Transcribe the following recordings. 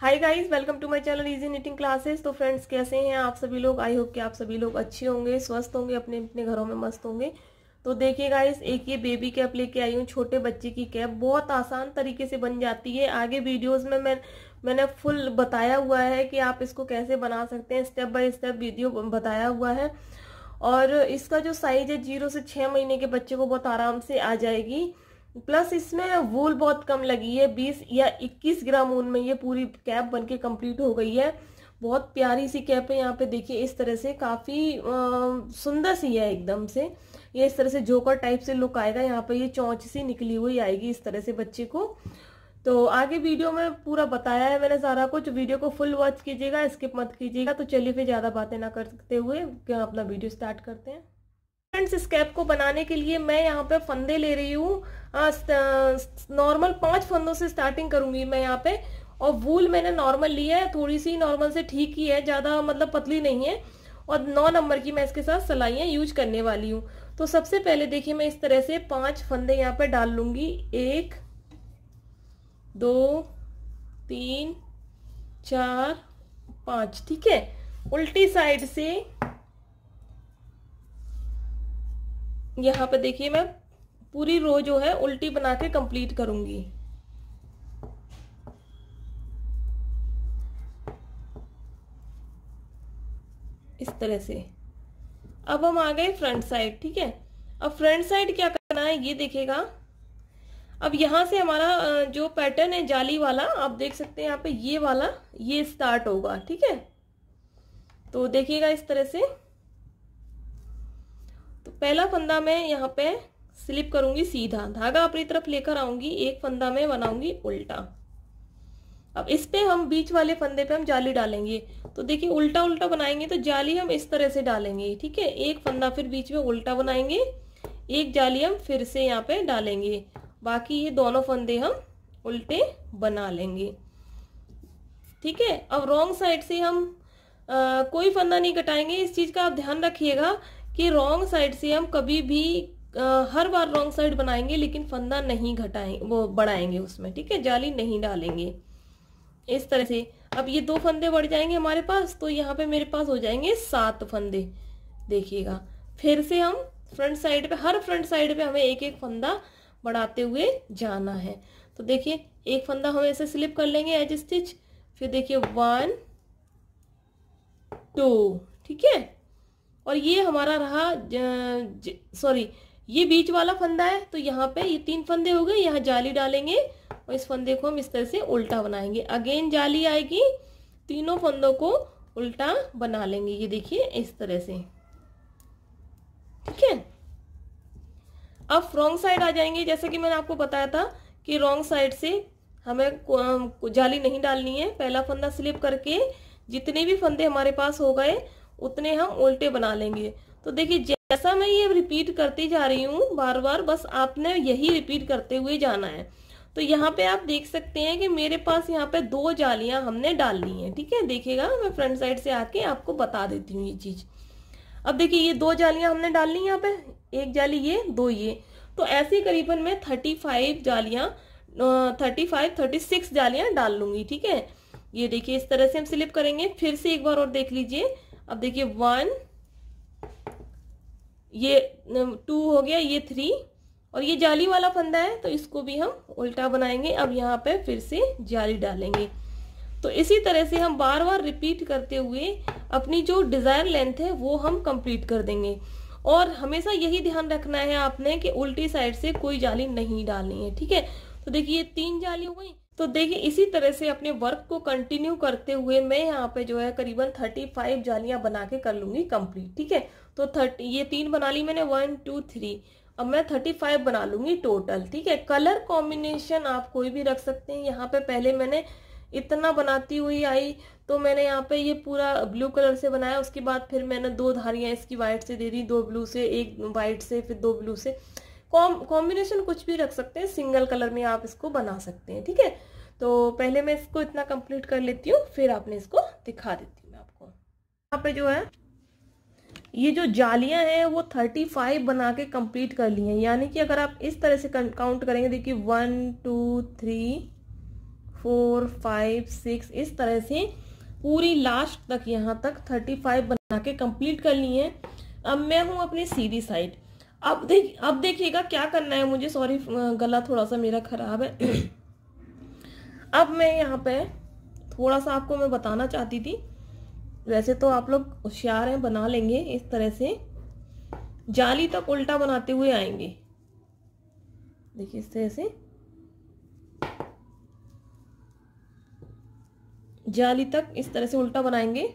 hi guys welcome to my channel easy knitting classes तो friends कैसे हैं आप सभी लोग आई होप कि आप सभी लोग अच्छे होंगे स्वस्थ होंगे अपने अपने घरों में मस्त होंगे तो देखिए गाइस एक ये बेबी कैप लेके आई हूँ छोटे बच्चे की कैप बहुत आसान तरीके से बन जाती है आगे वीडियोस में मैं मैंने फुल बताया हुआ है कि आप इसको कैसे बना सकते हैं स्टेप बाय स्टेप वीडियो बताया हुआ है और इसका जो साइज है जीरो से छः महीने के बच्चे को बहुत आराम से आ जाएगी प्लस इसमें वूल बहुत कम लगी है बीस या इक्कीस ग्राम ऊन में ये पूरी कैप बन के कम्प्लीट हो गई है बहुत प्यारी सी कैप है यहाँ पे देखिए इस तरह से काफ़ी सुंदर सी है एकदम से ये इस तरह से जोकर टाइप से लुक आएगा यहाँ पे ये चौंच सी निकली हुई आएगी इस तरह से बच्चे को तो आगे वीडियो में पूरा बताया है मैंने सारा कुछ वीडियो को फुल वॉच कीजिएगा स्किप मत कीजिएगा तो चलिए फिर ज़्यादा बातें ना करते हुए अपना वीडियो स्टार्ट करते हैं एंड इस कैप को बनाने के लिए मैं यहाँ पे फंदे ले रही हूँ नॉर्मल पांच फंदों से स्टार्टिंग करूंगी मैं यहाँ पे और वूल मैंने नॉर्मल ली है थोड़ी सी नॉर्मल से ठीक ही है ज़्यादा मतलब पतली नहीं है और नौ नंबर की मैं इसके साथ सलाइया यूज करने वाली हूँ तो सबसे पहले देखिए मैं इस तरह से पांच फंदे यहाँ पे डाल लूंगी एक दो तीन चार पांच ठीक है उल्टी साइड से यहाँ पर देखिए मैं पूरी रो जो है उल्टी बना के कंप्लीट करूंगी इस तरह से अब हम आ गए फ्रंट साइड ठीक है अब फ्रंट साइड क्या करना है ये देखेगा अब यहां से हमारा जो पैटर्न है जाली वाला आप देख सकते हैं यहाँ पे ये वाला ये स्टार्ट होगा ठीक है तो देखिएगा इस तरह से तो पहला फंदा मैं यहाँ पे स्लिप करूंगी सीधा धागा अपनी तरफ लेकर आऊंगी एक फंदा मैं बनाऊंगी उल्टा अब इस पे हम बीच वाले फंदे पे हम जाली डालेंगे तो देखिए उल्टा उल्टा बनाएंगे तो जाली हम इस तरह से डालेंगे ठीक है एक फंदा फिर बीच में उल्टा बनाएंगे एक जाली हम फिर से यहाँ पे डालेंगे बाकी ये दोनों फंदे हम उल्टे बना लेंगे ठीक है अब रॉन्ग साइड से हम आ, कोई फंदा नहीं कटाएंगे इस चीज का आप ध्यान रखिएगा कि रॉन्ग साइड से हम कभी भी आ, हर बार रॉन्ग साइड बनाएंगे लेकिन फंदा नहीं घटाएंगे वो बढ़ाएंगे उसमें ठीक है जाली नहीं डालेंगे इस तरह से अब ये दो फंदे बढ़ जाएंगे हमारे पास तो यहाँ पे मेरे पास हो जाएंगे सात फंदे देखिएगा फिर से हम फ्रंट साइड पे हर फ्रंट साइड पे हमें एक एक फंदा बढ़ाते हुए जाना है तो देखिए एक फंदा हम ऐसे स्लिप कर लेंगे एज स्टिच फिर देखिए वन टू ठीक है और ये हमारा रहा सॉरी ये बीच वाला फंदा है तो यहाँ पे ये तीन फंदे हो गए यहाँ जाली डालेंगे और इस फंदे को हम इस तरह से उल्टा बनाएंगे अगेन जाली आएगी तीनों फंदों को उल्टा बना लेंगे ये देखिए इस तरह से ठीक है अब रॉन्ग साइड आ जाएंगे जैसे कि मैंने आपको बताया था कि रॉन्ग साइड से हमें जाली नहीं डालनी है पहला फंदा स्लिप करके जितने भी फंदे हमारे पास हो गए उतने हम उल्टे बना लेंगे तो देखिए जैसा मैं ये रिपीट करती जा रही हूँ बार बार बस आपने यही रिपीट करते हुए जाना है तो यहाँ पे आप देख सकते हैं कि मेरे पास यहाँ पे दो जालियां हमने डाल ली हैं ठीक है देखिएगा मैं फ्रंट साइड से आके आपको बता देती हूँ ये चीज अब देखिए ये दो जालियां हमने डाल ली यहाँ पे एक जाली ये दो ये तो ऐसे करीबन मैं थर्टी फाइव जालियां थर्टी फाइव थर्टी सिक्स जालियां डाल लूंगी ठीक है ये देखिए इस तरह से हम स्लिप करेंगे फिर से एक बार और देख लीजिए अब देखिए वन ये टू हो गया ये थ्री और ये जाली वाला फंदा है तो इसको भी हम उल्टा बनाएंगे अब यहाँ पे फिर से जाली डालेंगे तो इसी तरह से हम बार बार रिपीट करते हुए अपनी जो डिज़ायर लेंथ है वो हम कंप्लीट कर देंगे और हमेशा यही ध्यान रखना है आपने कि उल्टी साइड से कोई जाली नहीं डालनी है ठीक है तो देखिए तीन जाली हो गई तो देखिए इसी तरह से अपने वर्क को कंटिन्यू करते हुए मैं यहाँ पे जो है करीबन थर्टी फाइव जालियां बना के कर लूंगी कंप्लीट ठीक है तो थर्टी ये तीन बना ली मैंने वन टू थ्री अब मैं थर्टी फाइव बना लूंगी टोटल ठीक है कलर कॉम्बिनेशन आप कोई भी रख सकते हैं यहाँ पे पहले मैंने इतना बनाती हुई आई तो मैंने यहाँ पे ये पूरा ब्लू कलर से बनाया उसके बाद फिर मैंने दो धारियां इसकी व्हाइट से दे दी दो ब्लू से एक व्हाइट से फिर दो ब्लू से कॉम्बिनेशन कुछ भी रख सकते हैं सिंगल कलर में आप इसको बना सकते हैं ठीक है तो पहले मैं इसको इतना कंप्लीट कर लेती हूँ फिर आपने इसको दिखा देती हूँ मैं आपको यहाँ पे जो है ये जो जालियां हैं वो थर्टी फाइव बना के कंप्लीट कर ली हैं यानी कि अगर आप इस तरह से काउंट करेंगे देखिए one two three four five six इस तरह से पूरी लास्ट तक यहाँ तक थर्टी फाइव बना के कंप्लीट कर ली है अब मैं हूँ अपनी सीधी साइड अब देख अब देखिएगा क्या करना है मुझे सॉरी गला थोड़ा सा मेरा खराब है अब मैं यहाँ पे थोड़ा सा आपको मैं बताना चाहती थी वैसे तो आप लोग होशियार हैं बना लेंगे इस तरह से जाली तक उल्टा बनाते हुए आएंगे देखिए इस तरह से जाली तक इस तरह से उल्टा बनाएंगे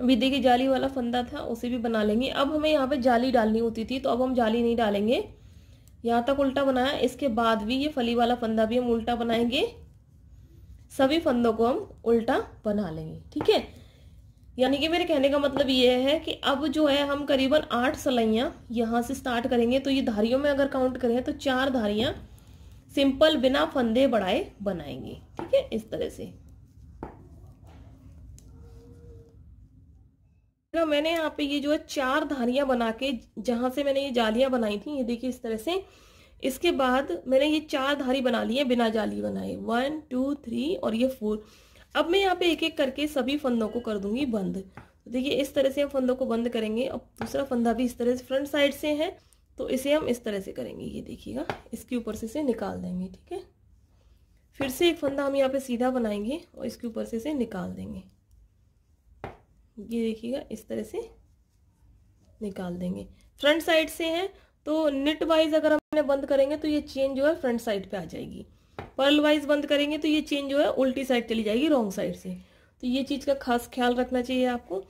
अभी देखिए जाली वाला फंदा था उसे भी बना लेंगे अब हमें यहाँ पे जाली डालनी होती थी तो अब हम जाली नहीं डालेंगे यहाँ तक उल्टा बनाया इसके बाद भी ये फली वाला फंदा भी हम उल्टा बनाएंगे सभी फंदों को हम उल्टा बना लेंगे ठीक है यानी कि मेरे कहने का मतलब ये है कि अब जो है हम करीबन आठ सलाइयाँ यहाँ से स्टार्ट करेंगे तो ये धारियों में अगर काउंट करें तो चार धारियाँ सिंपल बिना फंदे बढ़ाए बनाएंगे ठीक है इस तरह से ना मैंने यहाँ पे ये जो है चार धारियां बना के जहां से मैंने ये जालियां बनाई थी ये देखिए इस तरह से इसके बाद मैंने ये चार धारी बना ली है बिना जाली बनाए वन टू थ्री और ये फोर अब मैं यहाँ पे एक एक करके सभी फंदों को कर दूंगी बंद तो देखिए इस तरह से हम फंदों को बंद करेंगे अब दूसरा फंदा भी इस तरह से फ्रंट साइड से है तो इसे हम इस तरह से करेंगे ये देखिएगा इसके ऊपर से इसे निकाल देंगे ठीक है फिर से एक फंदा हम यहाँ पे सीधा बनाएंगे और इसके ऊपर से इसे निकाल देंगे ये देखिएगा इस तरह से निकाल देंगे फ्रंट साइड से है तो नेट वाइज अगर हमने बंद करेंगे तो ये चेन जो है फ्रंट साइड पे आ जाएगी पर्ल वाइज बंद करेंगे तो ये चेन जो है उल्टी साइड चली जाएगी रॉन्ग साइड से तो ये चीज़ का खास ख्याल रखना चाहिए आपको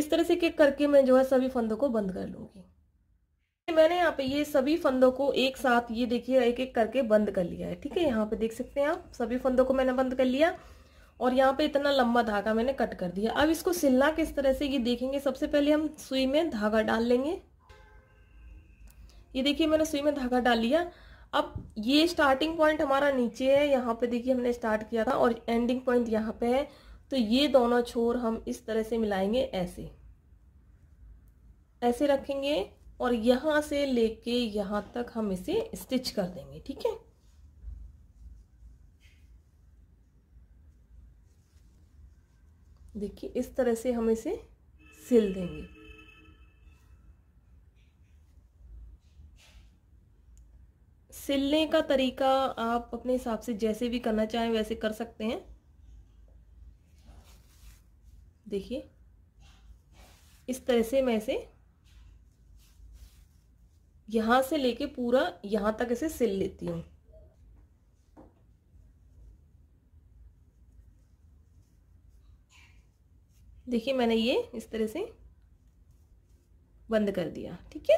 इस तरह से केक करके मैं जो है सभी फंदों को बंद कर लूंगी मैंने यहाँ पे ये सभी फंदों को एक साथ ये देखिए एक एक करके बंद कर लिया है ठीक है यहाँ पे देख सकते हैं आप सभी फंदों को मैंने बंद कर लिया और यहाँ पे इतना लंबा धागा मैंने कट कर दिया अब इसको सिलना किस तरह से ये देखेंगे सबसे पहले हम सुई में धागा डाल लेंगे ये देखिए मैंने सुई में धागा डाल लिया अब ये स्टार्टिंग पॉइंट हमारा नीचे है यहाँ पे देखिए हमने स्टार्ट किया था और एंडिंग पॉइंट यहाँ पे है तो ये दोनों छोर हम इस तरह से मिलाएंगे ऐसे ऐसे रखेंगे और यहाँ से लेके यहाँ तक हम इसे स्टिच कर देंगे ठीक है देखिए इस तरह से हम इसे सिल देंगे सिलने का तरीका आप अपने हिसाब से जैसे भी करना चाहें वैसे कर सकते हैं देखिए इस तरह से मैं इसे यहाँ से लेके पूरा यहाँ तक इसे सिल लेती हूँ देखिए मैंने ये इस तरह से बंद कर दिया ठीक है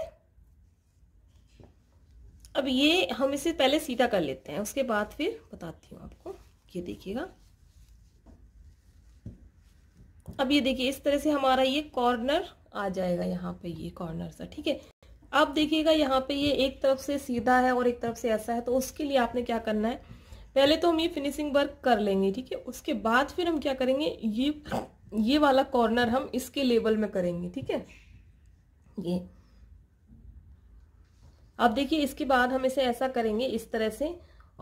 अब ये हम इसे पहले सीधा कर लेते हैं उसके बाद फिर बताती हूँ आपको ये देखिएगा अब ये देखिए इस तरह से हमारा ये कॉर्नर आ जाएगा यहाँ पे ये कॉर्नर सा ठीक है अब देखिएगा यहाँ पे ये एक तरफ से सीधा है और एक तरफ से ऐसा है तो उसके लिए आपने क्या करना है पहले तो हम ये फिनिशिंग वर्क कर लेंगे ठीक है उसके बाद फिर हम क्या करेंगे ये ये वाला कॉर्नर हम इसके लेवल में करेंगे ठीक है ये अब देखिए इसके बाद हम इसे ऐसा करेंगे इस तरह से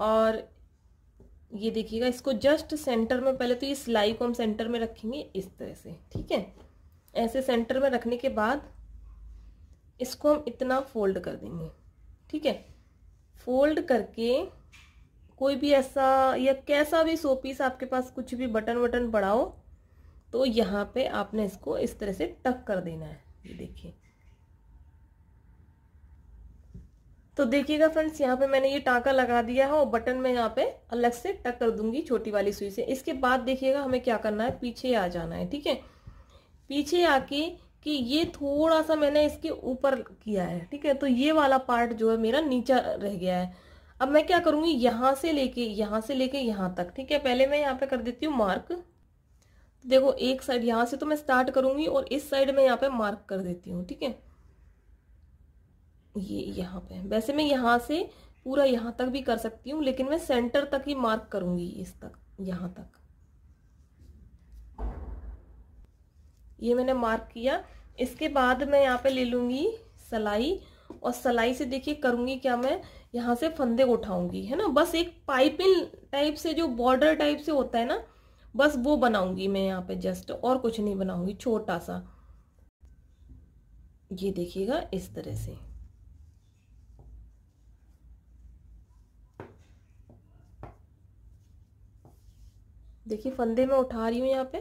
और ये देखिएगा इसको जस्ट सेंटर में पहले तो ये सिलाई को हम सेंटर में रखेंगे इस तरह से ठीक है ऐसे सेंटर में रखने के बाद इसको हम इतना फोल्ड कर देंगे ठीक है फोल्ड करके कोई भी ऐसा या कैसा भी सोपीस आपके पास कुछ भी बटन वटन बढ़ाओ तो यहाँ पे आपने इसको इस तरह से टक कर देना है ये देखिए तो देखिएगा फ्रेंड्स यहाँ पे मैंने ये टांका लगा दिया है और बटन में यहाँ पे अलग से टक कर दूंगी छोटी वाली सुई से इसके बाद देखिएगा हमें क्या करना है पीछे आ जाना है ठीक है पीछे आके कि ये थोड़ा सा मैंने इसके ऊपर किया है ठीक है तो ये वाला पार्ट जो है मेरा नीचा रह गया है अब मैं क्या करूंगी यहां से लेके यहाँ से लेके यहां तक ठीक है पहले मैं यहाँ पे कर देती हूँ मार्क देखो एक साइड यहाँ से तो मैं स्टार्ट करूंगी और इस साइड में यहाँ पे मार्क कर देती हूँ ठीक है ये यहाँ पे वैसे मैं यहाँ से पूरा यहाँ तक भी कर सकती हूँ लेकिन मैं सेंटर तक ही मार्क करूंगी इस तक यहाँ तक ये मैंने मार्क किया इसके बाद मैं यहाँ पे ले लूंगी सलाई और सलाई से देखिए करूंगी क्या मैं यहाँ से फंदे उठाऊंगी है ना बस एक पाइपिंग टाइप से जो बॉर्डर टाइप से होता है ना बस वो बनाऊंगी मैं यहाँ पे जस्ट और कुछ नहीं बनाऊंगी छोटा सा ये देखिएगा इस तरह से देखिए फंदे में उठा रही हूँ यहाँ पे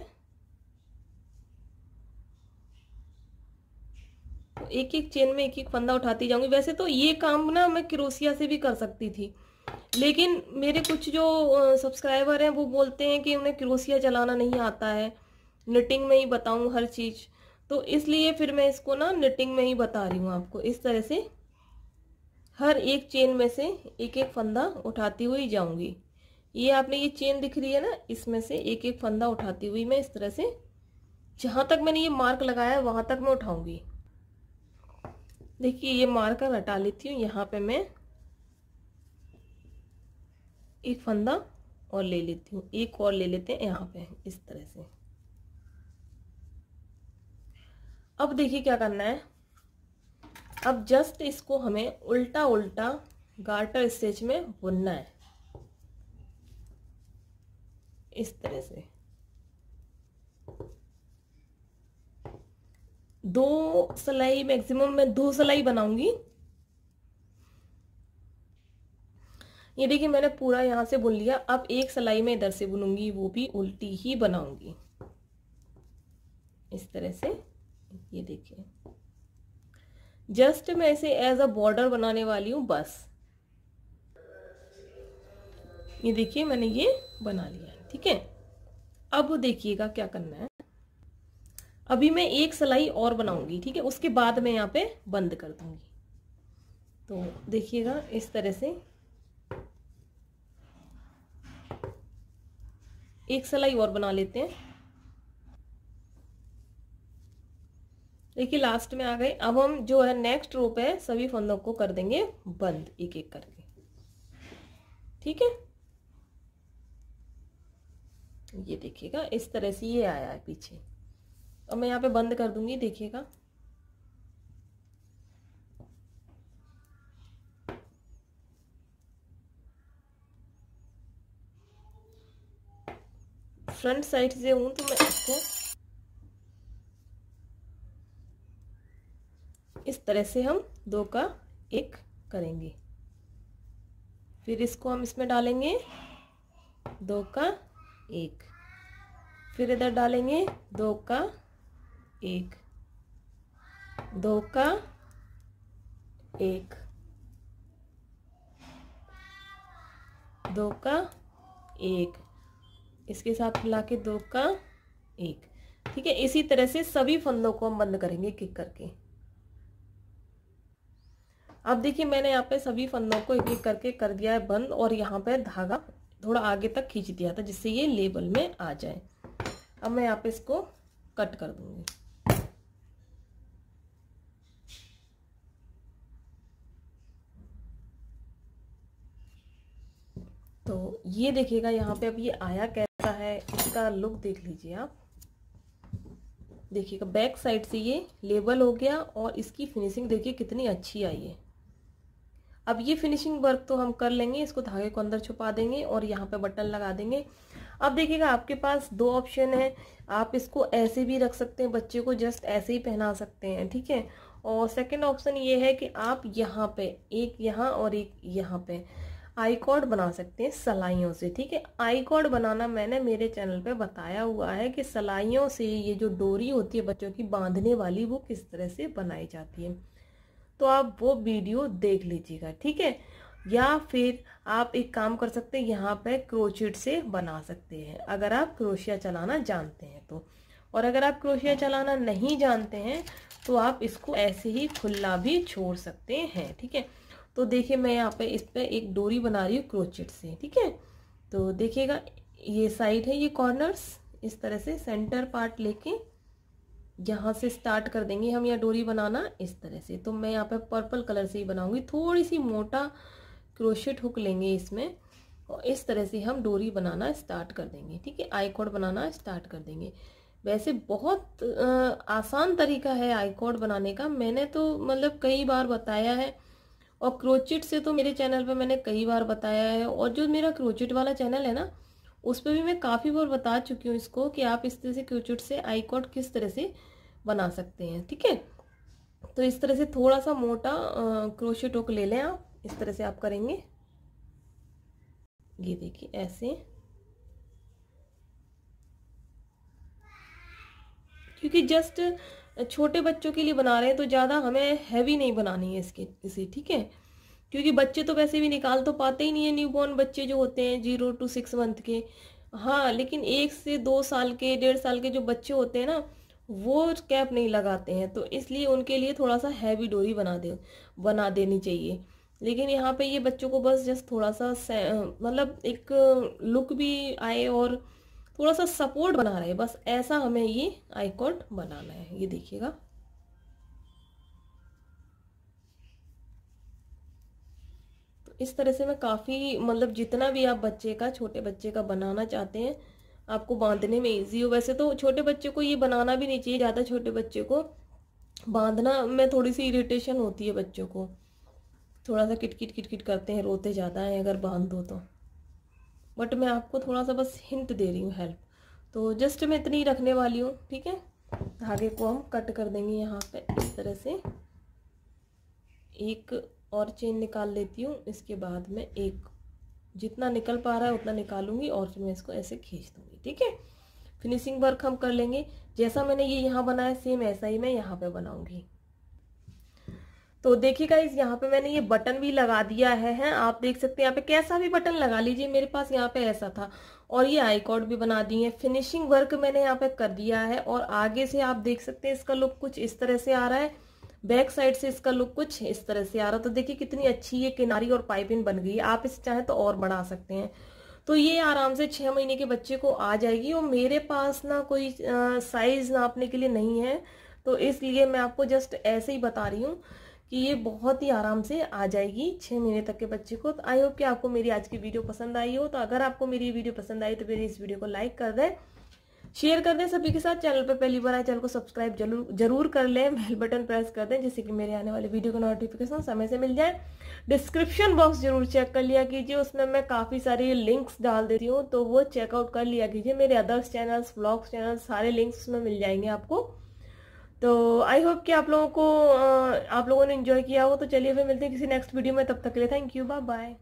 एक एक चेन में एक एक फंदा उठाती जाऊंगी वैसे तो ये काम ना मैं क्रोसिया से भी कर सकती थी लेकिन मेरे कुछ जो सब्सक्राइबर हैं वो बोलते हैं कि उन्हें क्रोसिया चलाना नहीं आता है निटिंग में ही बताऊँ हर चीज़ तो इसलिए फिर मैं इसको ना निटिंग में ही बता रही हूँ आपको इस तरह से हर एक चेन में से एक एक फंदा उठाती हुई जाऊंगी ये आपने ये चेन दिख रही है ना इसमें से एक एक फंदा उठाती हुई मैं इस तरह से जहाँ तक मैंने ये मार्क लगाया है वहाँ तक मैं उठाऊंगी देखिए ये मार्कर हटा लेती हूँ यहाँ पे मैं एक फंदा और ले लेती हूँ एक और ले लेते हैं यहाँ पे इस तरह से अब देखिए क्या करना है अब जस्ट इसको हमें उल्टा उल्टा गार्टर स्टेच में बुनना है इस तरह से दो सलाई मैक्सिमम मैं दो सलाई बनाऊंगी ये देखिए मैंने पूरा यहाँ से बुन लिया अब एक सिलाई में इधर से बुनूंगी वो भी उल्टी ही बनाऊंगी इस तरह से ये देखिए जस्ट मैं इसे एज अ बॉर्डर बनाने वाली हूँ बस ये देखिए मैंने ये बना लिया ठीक है अब देखिएगा क्या करना है अभी मैं एक सिलाई और बनाऊंगी ठीक है उसके बाद मैं यहाँ पे बंद कर दूंगी तो देखिएगा इस तरह से एक सलाई और बना लेते हैं देखिए लास्ट में आ गए अब हम जो है नेक्स्ट रो पे सभी फंदों को कर देंगे बंद एक एक करके ठीक है ये देखिएगा इस तरह से ये आया है पीछे अब मैं यहाँ पे बंद कर दूंगी देखिएगा फ्रंट साइड से हूँ तो मैं इसको इस तरह से हम दो का एक करेंगे फिर इसको हम इसमें डालेंगे दो का एक फिर इधर डालेंगे दो का एक दो का एक दो का एक इसके साथ मिला के दो का एक ठीक है इसी तरह से सभी फंदों को हम बंद करेंगे किक करके अब देखिए मैंने यहाँ पे सभी फंदों को एक एक करके कर दिया है बंद और यहाँ पे धागा थोड़ा आगे तक खींच दिया था जिससे ये लेबल में आ जाए अब मैं यहाँ पे इसको कट कर दूंगी तो ये देखिएगा यहाँ पे अब ये आया कैसे का है इसका लुक देख लीजिए आप देखिएगा बैक साइड से ये लेबल हो गया और इसकी फिनिशिंग देखिए कितनी अच्छी आई है अब ये फिनिशिंग वर्क तो हम कर लेंगे इसको धागे को अंदर छुपा देंगे और यहाँ पे बटन लगा देंगे अब देखिएगा आपके पास दो ऑप्शन है आप इसको ऐसे भी रख सकते हैं बच्चे को जस्ट ऐसे ही पहना सकते हैं ठीक है और सेकेंड ऑप्शन ये है कि आप यहाँ पे एक यहाँ और एक यहाँ पे आई कॉर्ड बना सकते हैं सलाइयों से ठीक है आई कॉर्ड बनाना मैंने मेरे चैनल पे बताया हुआ है कि सलाइयों से ये जो डोरी होती है बच्चों की बांधने वाली वो किस तरह से बनाई जाती है तो आप वो वीडियो देख लीजिएगा ठीक है या फिर आप एक काम कर सकते हैं यहाँ पे क्रोचिट से बना सकते हैं अगर आप क्रोशिया चलाना जानते हैं तो और अगर आप क्रोशिया चलाना नहीं जानते हैं तो आप इसको ऐसे ही खुला भी छोड़ सकते हैं ठीक है तो देखिए मैं यहाँ पे इस पर एक डोरी बना रही हूँ क्रोचेट से ठीक है तो देखिएगा ये साइड है ये कॉर्नर्स इस तरह से सेंटर पार्ट लेके यहाँ से स्टार्ट कर देंगे हम यह डोरी बनाना इस तरह से तो मैं यहाँ पे पर्पल कलर से ही बनाऊंगी थोड़ी सी मोटा क्रोशेट हुक लेंगे इसमें और इस तरह से हम डोरी बनाना स्टार्ट कर देंगे ठीक है आईकॉड बनाना स्टार्ट कर देंगे वैसे बहुत आसान तरीका है आईकॉड बनाने का मैंने तो मतलब कई बार बताया है और क्रोचिट से तो मेरे चैनल पे मैंने कई बार बताया है और जो मेरा क्रोचिट वाला चैनल है ना उस पर भी मैं काफ़ी बार बता चुकी हूँ इसको कि आप इस तरह से क्रोचिट से आई किस तरह से बना सकते हैं ठीक है तो इस तरह से थोड़ा सा मोटा क्रोशे टोक ले लें आप इस तरह से आप करेंगे ये देखिए ऐसे क्योंकि जस्ट छोटे बच्चों के लिए बना रहे हैं तो ज़्यादा हमें हैवी नहीं बनानी है इसके इसे ठीक है क्योंकि बच्चे तो वैसे भी निकाल तो पाते ही नहीं है न्यूबॉर्न बच्चे जो होते हैं जीरो टू सिक्स मंथ के हाँ लेकिन एक से दो साल के डेढ़ साल के जो बच्चे होते हैं ना वो कैप नहीं लगाते हैं तो इसलिए उनके लिए थोड़ा सा हैवी डोरी बना दे बना देनी चाहिए लेकिन यहाँ पे ये बच्चों को बस जस्ट थोड़ा सा मतलब एक लुक भी आए और थोड़ा सा सपोर्ट बना रहे बस ऐसा हमें ये आईकॉन बनाना है ये देखिएगा तो इस तरह से मैं काफ़ी मतलब जितना भी आप बच्चे का छोटे बच्चे का बनाना चाहते हैं आपको बांधने में इजी हो वैसे तो छोटे बच्चे को ये बनाना भी नहीं चाहिए ज़्यादा छोटे बच्चे को बांधना में थोड़ी सी इरिटेशन होती है बच्चों को थोड़ा सा किटकिट किटकिट करते हैं रोते ज़्यादा हैं अगर बांध दो तो बट मैं आपको थोड़ा सा बस हिंट दे रही हूँ हेल्प तो जस्ट मैं इतनी रखने वाली हूँ ठीक है धागे को हम कट कर देंगे यहाँ पे इस तरह से एक और चेन निकाल लेती हूँ इसके बाद मैं एक जितना निकल पा रहा है उतना निकालूंगी और फिर मैं इसको ऐसे खींच दूंगी ठीक है फिनिशिंग वर्क हम कर लेंगे जैसा मैंने ये यहाँ बनाया सेम ऐसा ही मैं यहाँ पे बनाऊंगी तो देखिए इस यहाँ पे मैंने ये बटन भी लगा दिया है, है आप देख सकते हैं यहाँ पे कैसा भी बटन लगा लीजिए मेरे पास यहाँ पे ऐसा था और ये आईकॉर्ड भी बना दी है फिनिशिंग वर्क मैंने यहाँ पे कर दिया है और आगे से आप देख सकते हैं इसका लुक कुछ इस तरह से आ रहा है बैक साइड से इसका लुक कुछ इस तरह से आ रहा है तो देखिए कितनी अच्छी ये किनारी और पाइपिंग बन गई आप इसे चाहे तो और बढ़ा सकते हैं तो ये आराम से छह महीने के बच्चे को आ जाएगी और मेरे पास ना कोई साइज नापने के लिए नहीं है तो इसलिए मैं आपको जस्ट ऐसे ही बता रही हूँ कि ये बहुत ही आराम से आ जाएगी छः महीने तक के बच्चे को तो आई होप कि आपको मेरी आज की वीडियो पसंद आई हो तो अगर आपको मेरी वीडियो पसंद आई तो मेरी इस वीडियो को लाइक कर दें शेयर कर दें सभी के साथ चैनल पर पहली बार आए चैनल को सब्सक्राइब जरूर जरूर कर लें बेल बटन प्रेस कर दें जिससे कि मेरे आने वाले वीडियो का नोटिफिकेशन समय से मिल जाए डिस्क्रिप्शन बॉक्स जरूर चेक कर लिया कीजिए उसमें मैं काफ़ी सारी लिंक्स डाल देती हूँ तो वो चेकआउट कर लिया कीजिए मेरे अदर्स चैनल्स ब्लॉग्स चैनल सारे लिंक्स उसमें मिल जाएंगे आपको तो आई होप कि आप लोगों को आप लोगों ने इन्जॉय किया हो तो चलिए फिर मिलते हैं किसी नेक्स्ट वीडियो में तब तक के लिए थैंक यू बाय बाय